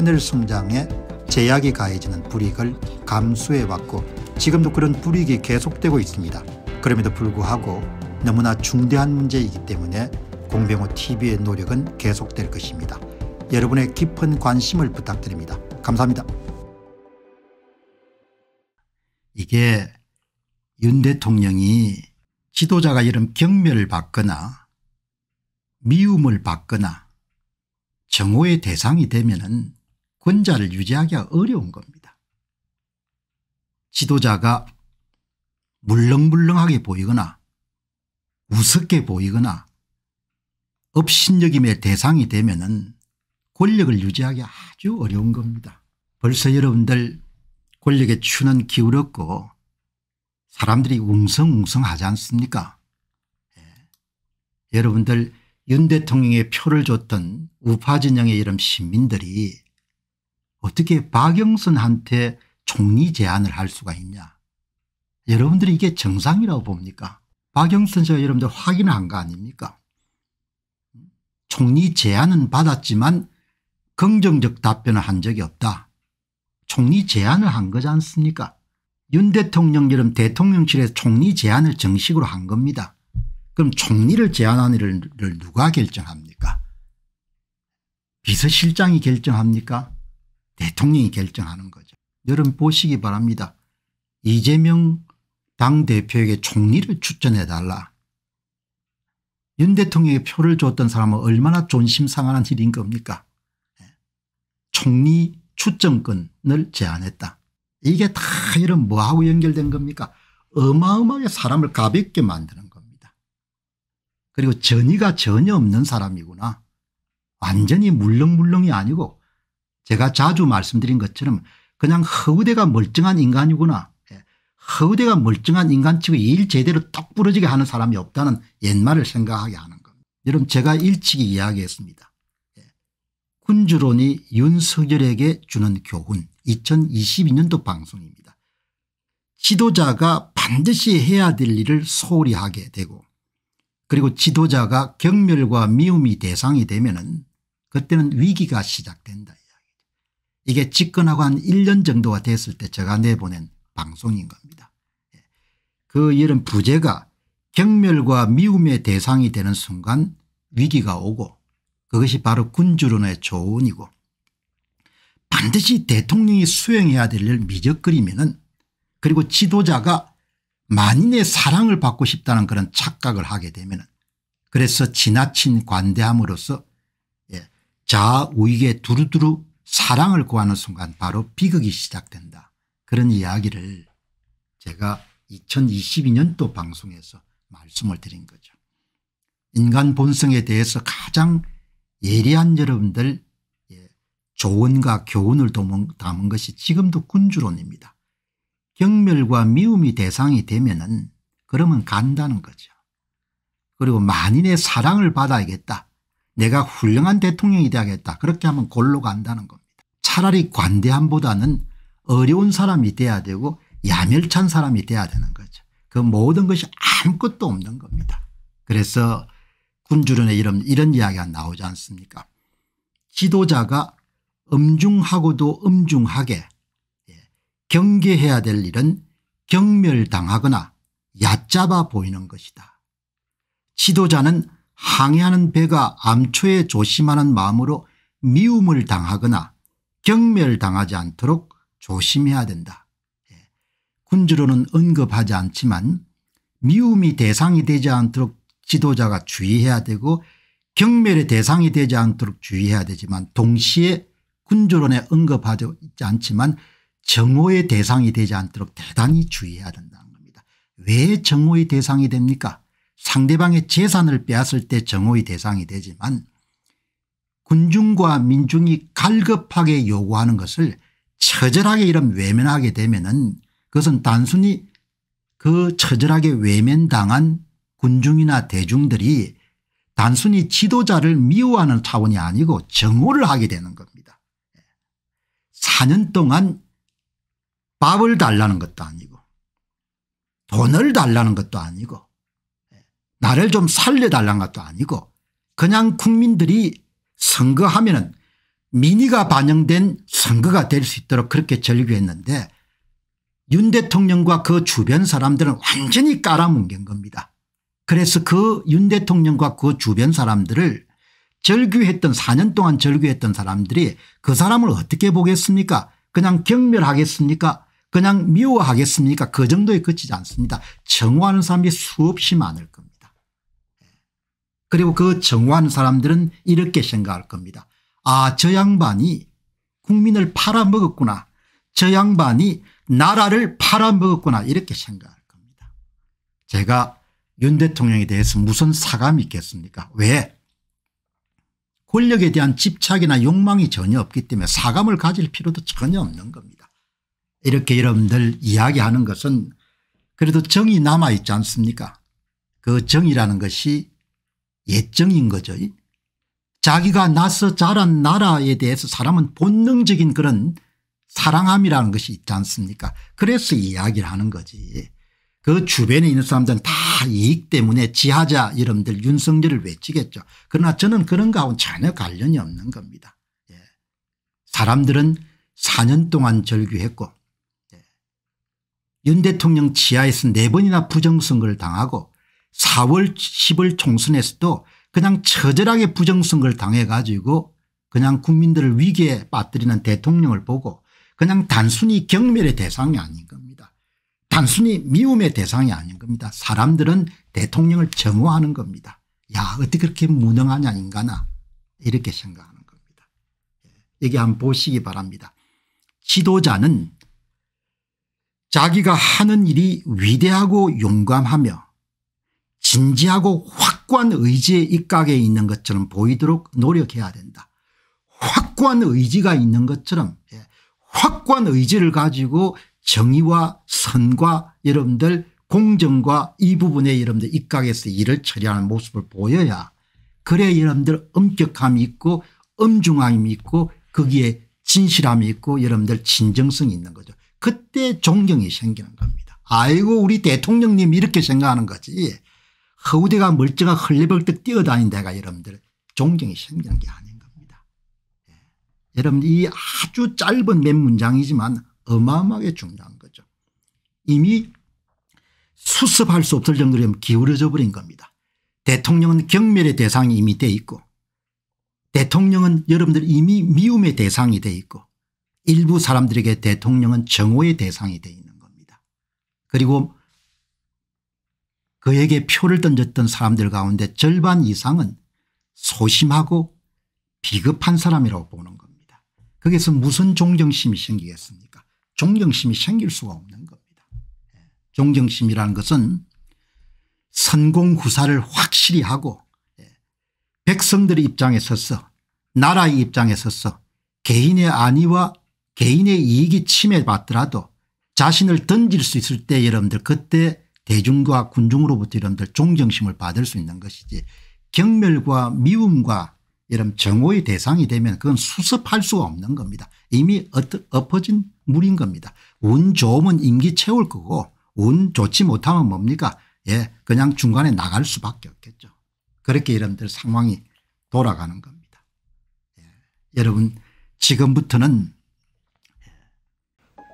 하늘 성장에 제약이 가해지는 불이익을 감수해왔고 지금도 그런 불이익이 계속되고 있습니다. 그럼에도 불구하고 너무나 중대한 문제이기 때문에 공병호 TV의 노력은 계속될 것입니다. 여러분의 깊은 관심을 부탁드립니다. 감사합니다. 이게 윤 대통령이 지도자가 이런 경멸을 받거나 미움을 받거나 정오의 대상이 되면 권자를 유지하기가 어려운 겁니다. 지도자가 물렁물렁하게 보이거나 우습게 보이거나 업신여김의 대상이 되면 은 권력을 유지하기 아주 어려운 겁니다. 벌써 여러분들 권력에 추는 기울었고 사람들이 웅성웅성하지 않습니까 예. 여러분들 윤 대통령의 표를 줬던 우파 진영의 이런 시민들이 어떻게 박영선한테 총리 제안을 할 수가 있냐 여러분들이 이게 정상이라고 봅니까 박영선 씨가 여러분들 확인한 거 아닙니까 총리 제안은 받았지만 긍정적 답변을 한 적이 없다 총리 제안을 한 거지 않습니까 윤 대통령 여름 대통령실에서 총리 제안을 정식으로 한 겁니다 그럼 총리를 제안하는 일을 누가 결정합니까 비서실장이 결정합니까 대통령이 결정하는 거죠. 여러분 보시기 바랍니다. 이재명 당대표에게 총리를 추천해 달라. 윤 대통령에게 표를 줬던 사람은 얼마나 존심 상하는 일인 겁니까 예. 총리 추정권을 제안했다. 이게 다 이런 뭐하고 연결된 겁니까 어마어마하게 사람을 가볍게 만드는 겁니다. 그리고 전의가 전혀 없는 사람이구나. 완전히 물렁물렁이 아니고 제가 자주 말씀드린 것처럼 그냥 허우대가 멀쩡한 인간이구나. 예. 허우대가 멀쩡한 인간치고 일 제대로 똑 부러지게 하는 사람이 없다는 옛말을 생각하게 하는 겁니다. 여러분 제가 일찍이 이야기했습니다. 예. 군주론이 윤석열에게 주는 교훈 2022년도 방송입니다. 지도자가 반드시 해야 될 일을 소홀히 하게 되고 그리고 지도자가 경멸과 미움이 대상이 되면 은 그때는 위기가 시작된다. 이게 집권하고 한 1년 정도가 됐을 때 제가 내보낸 방송인 겁니다. 예. 그 이런 부재가 경멸과 미움의 대상이 되는 순간 위기가 오고 그것이 바로 군주론의 조언이고 반드시 대통령이 수행해야 될 미적거리면은 그리고 지도자가 만인의 사랑을 받고 싶다는 그런 착각을 하게 되면 그래서 지나친 관대함으로써 예, 자우익에 아 두루두루 사랑을 구하는 순간 바로 비극이 시작된다. 그런 이야기를 제가 2022년도 방송에서 말씀을 드린 거죠. 인간 본성에 대해서 가장 예리한 여러분들 예, 조언과 교훈을 담은 것이 지금도 군주론입니다. 경멸과 미움이 대상이 되면 은 그러면 간다는 거죠. 그리고 만인의 사랑을 받아야겠다. 내가 훌륭한 대통령이 되야겠다. 그렇게 하면 골로 간다는 겁니다. 차라리 관대함보다는 어려운 사람이 돼야 되고 야멸찬 사람이 돼야 되는 거죠. 그 모든 것이 아무것도 없는 겁니다. 그래서 군주론에 이런, 이런 이야기가 나오지 않습니까 지도자가 엄중하고도 엄중하게 예, 경계해야 될 일은 경멸당하거나 얕잡아 보이는 것이다. 지도자는 항해하는 배가 암초에 조심하는 마음으로 미움을 당하거나 경멸당하지 않도록 조심해야 된다. 예. 군주로는 언급하지 않지만 미움이 대상이 되지 않도록 지도자가 주의해야 되고 경멸의 대상이 되지 않도록 주의해야 되지만 동시에 군주론에 언급하지 않지만 정오의 대상이 되지 않도록 대단히 주의해야 된다는 겁니다. 왜 정오의 대상이 됩니까? 상대방의 재산을 빼앗을 때 정오의 대상이 되지만 군중과 민중이 갈급하게 요구하는 것을 처절하게 이런 외면하게 되면은 그것은 단순히 그 처절하게 외면당한 군중이나 대중들이 단순히 지도자를 미워하는 차원이 아니고 정오를 하게 되는 겁니다. 4년 동안 밥을 달라는 것도 아니고 돈을 달라는 것도 아니고 나를 좀 살려달라는 것도 아니고 그냥 국민들이 선거하면은 민의가 반영된 선거가 될 수 있도록 그렇게 절규했는데 윤 대통령과 그 주변 사람들은 완전히 깔아뭉갠 겁니다. 그래서 그 윤 대통령과 그 주변 사람들을 절규했던 4년 동안 절규했던 사람들이 그 사람을 어떻게 보겠습니까 그냥 경멸하겠습니까 그냥 미워하겠습니까 그 정도에 그치지 않습니다. 정오하는 사람이 수없이 많을 겁니다. 그리고 그 정화한 사람들은 이렇게 생각할 겁니다. 아저 양반이 국민을 팔아먹었구나. 저 양반이 나라를 팔아먹었구나 이렇게 생각할 겁니다. 제가 윤 대통령에 대해서 무슨 사감이 있겠습니까 왜 권력에 대한 집착이나 욕망이 전혀 없기 때문에 사감을 가질 필요도 전혀 없는 겁니다. 이렇게 여러분들 이야기하는 것은 그래도 정이 남아있지 않습니까 그 정이라는 것이 예정인 거죠. 자기가 나서 자란 나라에 대해서 사람은 본능적인 그런 사랑함이라는 것이 있지 않습니까 그래서 이야기를 하는 거지. 그 주변에 있는 사람들은 다 이익 때문에 지하자 이름들 윤석열을 외치겠죠. 그러나 저는 그런 거하고는 전혀 관련이 없는 겁니다. 예. 사람들은 4년 동안 절규했고 예. 윤 대통령 치하에서 4번이나 부정선거를 당하고 4월 10일 총선에서도 그냥 처절하게 부정선거를 당해 가지고 그냥 국민들을 위기에 빠뜨리는 대통령을 보고 그냥 단순히 경멸의 대상이 아닌 겁니다. 단순히 미움의 대상이 아닌 겁니다. 사람들은 대통령을 정오하는 겁니다. 야 어떻게 그렇게 무능하냐 인간아 이렇게 생각하는 겁니다. 예, 여기 한번 보시기 바랍니다. 지도자는 자기가 하는 일이 위대하고 용감하며 진지하고 확고한 의지의 입각에 있는 것처럼 보이도록 노력해야 된다. 확고한 의지가 있는 것처럼 예, 확고한 의지를 가지고 정의와 선과 여러분들 공정과 이 부분에 여러분들 입각해서 일을 처리하는 모습을 보여야 그래 여러분들 엄격함이 있고 엄중함이 있고 거기에 진실함이 있고 여러분들 진정성이 있는 거죠. 그때 존경이 생기는 겁니다. 아이고 우리 대통령님 이렇게 생각하는 거지 허우대가 멀쩡한 헐레벌떡 뛰어다닌 데가 여러분들 종경이 생기는 게 아닌 겁니다. 예. 여러분 이 아주 짧은 몇 문장이지만 어마어마하게 중요한 거죠. 이미 수습할 수 없을 정도로 기울어져 버린 겁니다. 대통령은 경멸의 대상이 이미 돼 있고 대통령은 여러분들 이미 미움의 대상이 돼 있고 일부 사람들에게 대통령은 정오의 대상이 돼 있는 겁니다. 그리고 그에게 표를 던졌던 사람들 가운데 절반 이상은 소심하고 비겁한 사람이라고 보는 겁니다. 거기서 무슨 존경심이 생기겠습니까 존경심이 생길 수가 없는 겁니다. 예. 존경심이라는 것은 선공후사를 확실히 하고 예, 백성들의 입장에 서서 나라의 입장에 서서 개인의 안위와 개인의 이익이 침해받더라도 자신을 던질 수 있을 때 여러분들 그때 대중과 군중으로부터 이런들 존경심을 받을 수 있는 것이지 경멸과 미움과 이런 정오의 대상이 되면 그건 수습할 수가 없는 겁니다. 이미 엎어진 물인 겁니다. 운 좋으면 임기 채울 거고 운 좋지 못하면 뭡니까 예 그냥 중간에 나갈 수밖에 없겠죠. 그렇게 이런들 상황이 돌아가는 겁니다. 예. 여러분 지금부터는